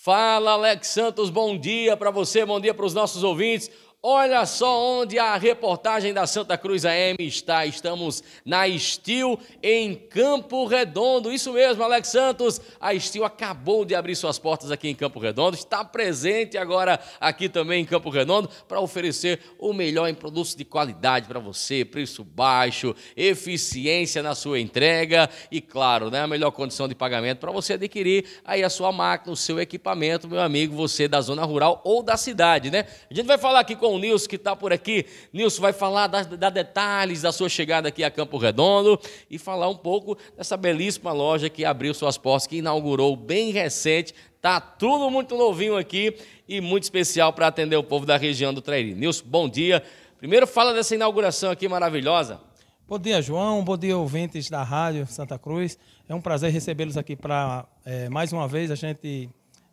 Fala, Alex Santos, bom dia para você, bom dia para os nossos ouvintes. Olha só onde a reportagem da Santa Cruz AM está. Estamos na Estil, em Campo Redondo. Isso mesmo, Alex Santos. A Estil acabou de abrir suas portas aqui em Campo Redondo. Está presente agora aqui também em Campo Redondo para oferecer o melhor em produtos de qualidade para você. Preço baixo, eficiência na sua entrega e, claro, né, a melhor condição de pagamento para você adquirir aí a sua máquina, o seu equipamento, meu amigo, você da zona rural ou da cidade, né? A gente vai falar aqui com com o Nilson, que está por aqui. Nilson vai falar, da detalhes da sua chegada aqui a Campo Redondo e falar um pouco dessa belíssima loja que abriu suas portas, que inaugurou bem recente. Tá tudo muito novinho aqui e muito especial para atender o povo da região do Trairi. Nilson, bom dia. Primeiro fala dessa inauguração aqui maravilhosa. Bom dia, João. Bom dia, ouvintes da Rádio Santa Cruz. É um prazer recebê-los aqui para, é, eh, mais uma vez, a gente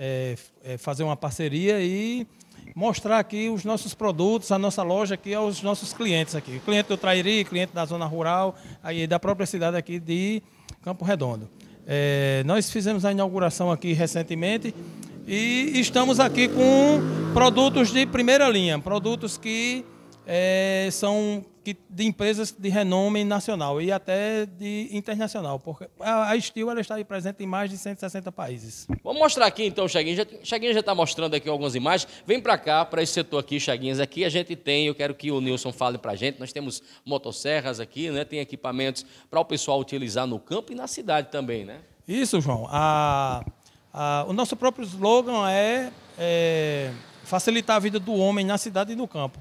é, é, fazer uma parceria e mostrar aqui os nossos produtos, a nossa loja aqui aos nossos clientes aqui. O cliente do Trairi, cliente da zona rural, aí da própria cidade aqui de Campo Redondo. É, nós fizemos a inauguração aqui recentemente e estamos aqui com produtos de primeira linha, produtos que é, são que, de empresas de renome nacional e até de internacional, porque a, a Steel ela está presente em mais de 160 países. Vamos mostrar aqui então, Chaguinha Já, já está mostrando aqui algumas imagens. Vem para cá, para esse setor aqui, Chaguinha. Aqui a gente tem, eu quero que o Nilson fale para a gente, nós temos motosserras aqui, né? tem equipamentos para o pessoal utilizar no campo e na cidade também, né? Isso, João. A, a, o nosso próprio slogan é, é facilitar a vida do homem na cidade e no campo.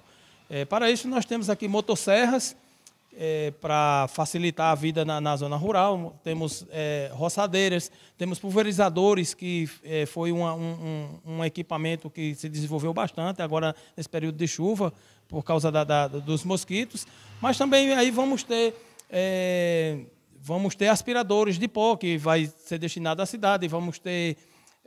É, para isso, nós temos aqui motosserras, é, para facilitar a vida na, na zona rural, temos é, roçadeiras, temos pulverizadores, que é, foi uma, um, um, equipamento que se desenvolveu bastante agora nesse período de chuva, por causa da, da, dos mosquitos, mas também aí vamos ter. É, vamos ter aspiradores de pó que vai ser destinado à cidade, vamos ter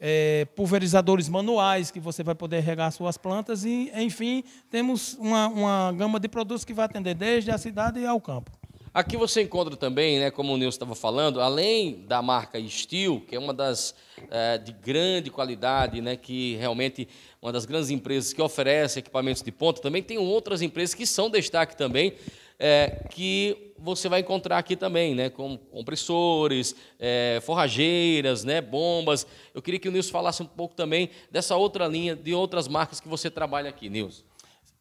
é, pulverizadores manuais que você vai poder regar suas plantas e, enfim, temos uma, uma gama de produtos que vai atender desde a cidade ao campo. Aqui você encontra também, né, como o Nilson estava falando, além da marca Steel, que é uma das é, de grande qualidade, né, que realmente uma das grandes empresas que oferece equipamentos de ponta, também tem outras empresas que são destaque também é, que você vai encontrar aqui também, né? Como compressores, é, forrageiras, né? Bombas. Eu queria que o Nilson falasse um pouco também dessa outra linha, de outras marcas que você trabalha aqui, Nilson.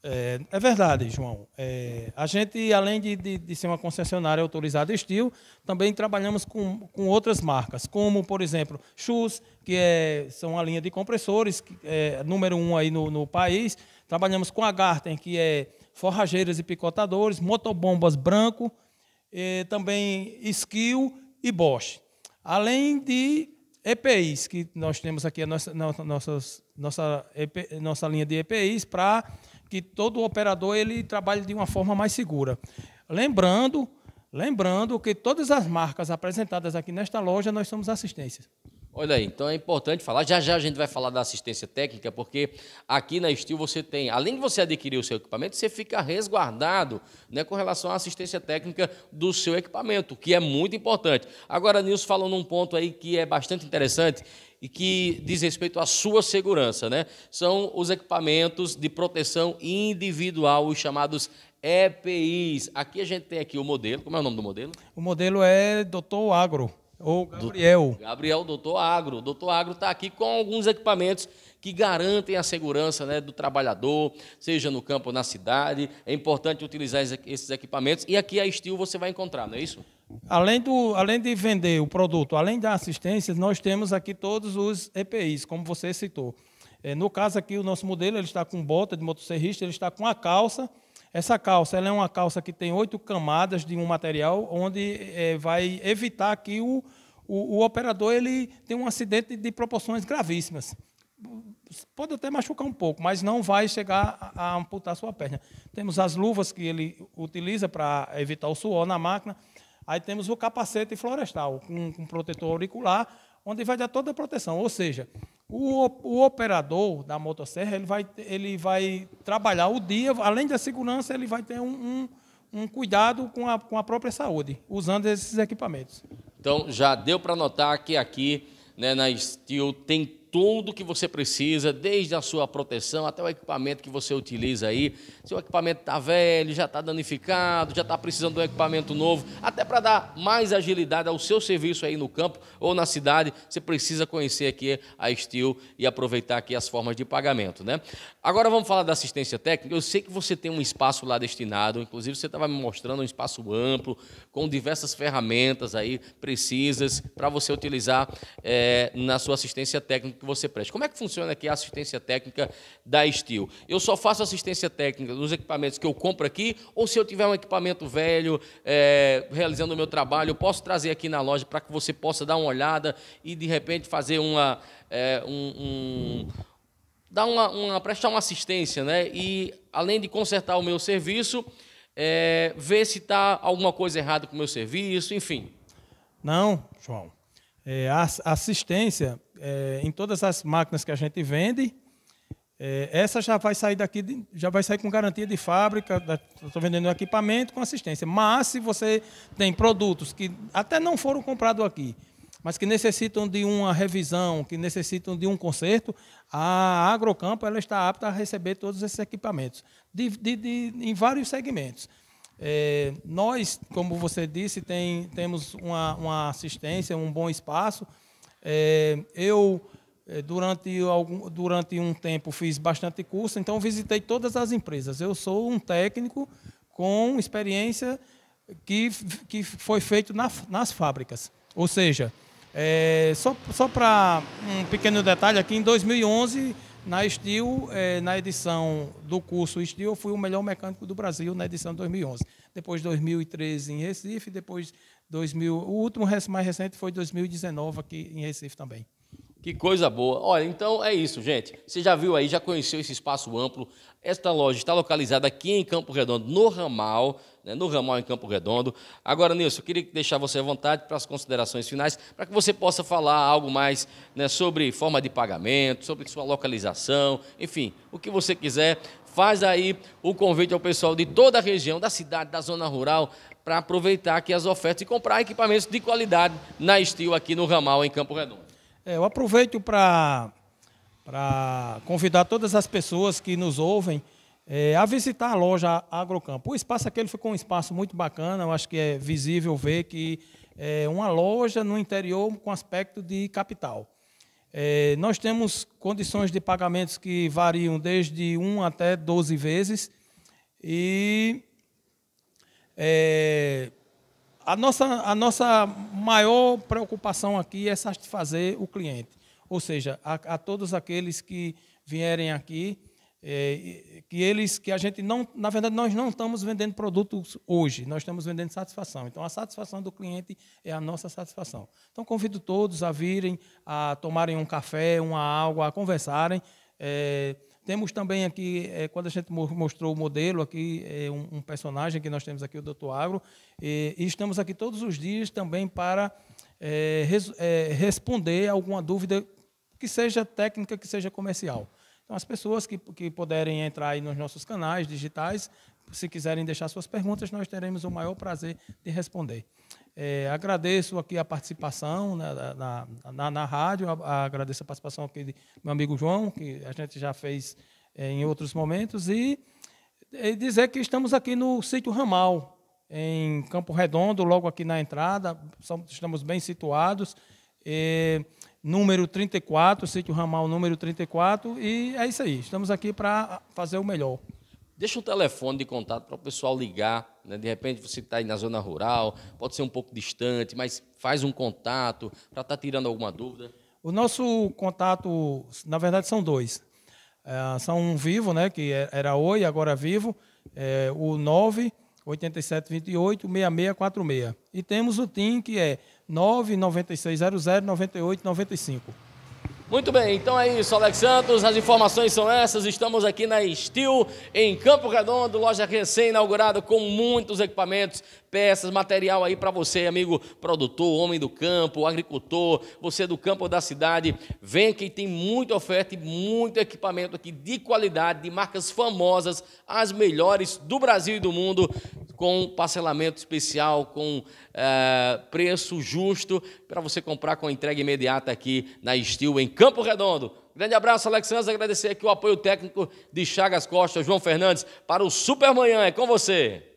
É, é verdade, João. É, a gente, além de, de, de, ser uma concessionária autorizada estilo, também trabalhamos com, com outras marcas, como, por exemplo, Chus, que é, são a linha de compressores, que é número um aí no, no país. Trabalhamos com a Garten, que é forrageiras e picotadores, motobombas branco, eh, também skill e Bosch. Além de EPIs, que nós temos aqui a nossa, nossa, nossa, EP, nossa linha de EPIs, para que todo operador ele trabalhe de uma forma mais segura. Lembrando, lembrando que todas as marcas apresentadas aqui nesta loja, nós somos assistências. Olha aí, então é importante falar. Já já a gente vai falar da assistência técnica, porque aqui na Estil você tem, além de você adquirir o seu equipamento, você fica resguardado né, com relação à assistência técnica do seu equipamento, que é muito importante. Agora, Nilson falou num ponto aí que é bastante interessante e que diz respeito à sua segurança, né? São os equipamentos de proteção individual, os chamados EPIs. Aqui a gente tem aqui o modelo. Como é o nome do modelo? O modelo é Doutor Agro. O Gabriel. Gabriel, doutor Agro. doutor Agro está aqui com alguns equipamentos que garantem a segurança né, do trabalhador, seja no campo ou na cidade. É importante utilizar esses equipamentos. E aqui a Estil você vai encontrar, não é isso? Além, do, além de vender o produto, além da assistência, nós temos aqui todos os EPIs, como você citou. É, no caso aqui, o nosso modelo ele está com bota de motosserrista, ele está com a calça essa calça ela é uma calça que tem oito camadas de um material, onde é, vai evitar que o, o, o, operador ele tenha um acidente de proporções gravíssimas. Pode até machucar um pouco, mas não vai chegar a, a amputar sua perna. Temos as luvas que ele utiliza para evitar o suor na máquina. Aí temos o capacete florestal, com, um, um protetor auricular, onde vai dar toda a proteção. Ou seja, o, o operador da motosserra ele vai, ele vai trabalhar o dia, além da segurança, ele vai ter um, um, um cuidado com a, com a própria saúde, usando esses equipamentos. Então, já deu para notar que aqui né, na Steel tem tudo que você precisa, desde a sua proteção até o equipamento que você utiliza aí. Se o equipamento está velho, já está danificado, já está precisando de um equipamento novo, até para dar mais agilidade ao seu serviço aí no campo ou na cidade, você precisa conhecer aqui a Steel e aproveitar aqui as formas de pagamento. Né? Agora vamos falar da assistência técnica. Eu sei que você tem um espaço lá destinado, inclusive você estava me mostrando um espaço amplo, com diversas ferramentas aí precisas para você utilizar é, na sua assistência técnica que você preste. Como é que funciona aqui a assistência técnica da Steel? Eu só faço assistência técnica nos equipamentos que eu compro aqui, ou se eu tiver um equipamento velho, é, realizando o meu trabalho, eu posso trazer aqui na loja para que você possa dar uma olhada e, de repente, fazer uma. É, um, um dar uma, uma, prestar uma assistência, né? E além de consertar o meu serviço, é, ver se está alguma coisa errada com o meu serviço, enfim. Não, João. É, a assistência é, em todas as máquinas que a gente vende, é, essa já vai sair daqui, de, já vai sair com garantia de fábrica, estou vendendo equipamento com assistência. Mas se você tem produtos que até não foram comprados aqui, mas que necessitam de uma revisão, que necessitam de um conserto, a Agrocampo ela está apta a receber todos esses equipamentos, de, de, de em vários segmentos. É, nós, como você disse, tem, temos uma, uma assistência, um bom espaço é, eu, é, durante, algum, durante um tempo, fiz bastante curso, então visitei todas as empresas. Eu sou um técnico com experiência que, que foi feito na, nas fábricas. Ou seja, é, só, só para um pequeno detalhe aqui, em 2011, na Steel, é, na edição do curso Steel, eu fui o melhor mecânico do Brasil na edição de 2011 depois 2013 em Recife, depois 2000, o último mais recente foi 2019 aqui em Recife também. Que coisa boa. Olha, então é isso, gente. Você já viu aí, já conheceu esse espaço amplo. Esta loja está localizada aqui em Campo Redondo, no ramal, né, no ramal em Campo Redondo. Agora, Nilson, eu queria deixar você à vontade para as considerações finais, para que você possa falar algo mais né, sobre forma de pagamento, sobre sua localização, enfim, o que você quiser. Faz aí o convite ao pessoal de toda a região, da cidade, da zona rural, para aproveitar aqui as ofertas e comprar equipamentos de qualidade na Steel aqui no ramal em Campo Redondo. É, eu aproveito para convidar todas as pessoas que nos ouvem é, a visitar a loja Agrocampo. O espaço aquele ficou um espaço muito bacana, eu acho que é visível ver que é uma loja no interior com aspecto de capital. É, nós temos condições de pagamentos que variam desde 1 até 12 vezes e é, a nossa, a nossa maior preocupação aqui é satisfazer o cliente. Ou seja, a, a todos aqueles que vierem aqui, é, que eles, que a gente não, na verdade, nós não estamos vendendo produtos hoje, nós estamos vendendo satisfação. Então, a satisfação do cliente é a nossa satisfação. Então, convido todos a virem, a tomarem um café, uma água, a conversarem. É, temos também aqui, é, quando a gente mostrou o modelo, aqui é, um, um, personagem que nós temos aqui, o Dr. Agro, e, e estamos aqui todos os dias também para eh, res, responder alguma dúvida que seja técnica, que seja comercial. Então, as pessoas que, que puderem entrar aí nos nossos canais digitais, se quiserem deixar suas perguntas, nós teremos o maior prazer de responder. É, agradeço aqui a participação né, na, na, na, rádio, a, a, agradeço a participação aqui do meu amigo João, que a gente já fez é, em outros momentos, e, e, dizer que estamos aqui no sítio Ramal, em Campo Redondo, logo aqui na entrada, estamos bem situados número 34, sítio ramal número 34, e é isso aí. Estamos aqui para fazer o melhor. Deixa o telefone de contato para o pessoal ligar. Né? De repente você está aí na zona rural, pode ser um pouco distante, mas faz um contato para estar tá tirando alguma dúvida. O nosso contato, na verdade, são dois. É, são um vivo, né, que é, era Oi, agora vivo, é, o 987286646. E temos o TIM, que é 996009895. Muito bem, então é isso, Alex Santos. As informações são essas. Estamos aqui na Steel, em Campo Redondo, loja recém-inaugurada com muitos equipamentos, peças, material aí para você, amigo produtor, homem do campo, agricultor, você do campo ou da cidade. Vem que tem muita oferta e muito equipamento aqui de qualidade, de marcas famosas, as melhores do Brasil e do mundo com parcelamento especial, com é, preço justo, para você comprar com entrega imediata aqui na Estil, em Campo Redondo. Grande abraço, Alexandre. Agradecer aqui o apoio técnico de Chagas Costa, João Fernandes, para o Supermanhã. É com você.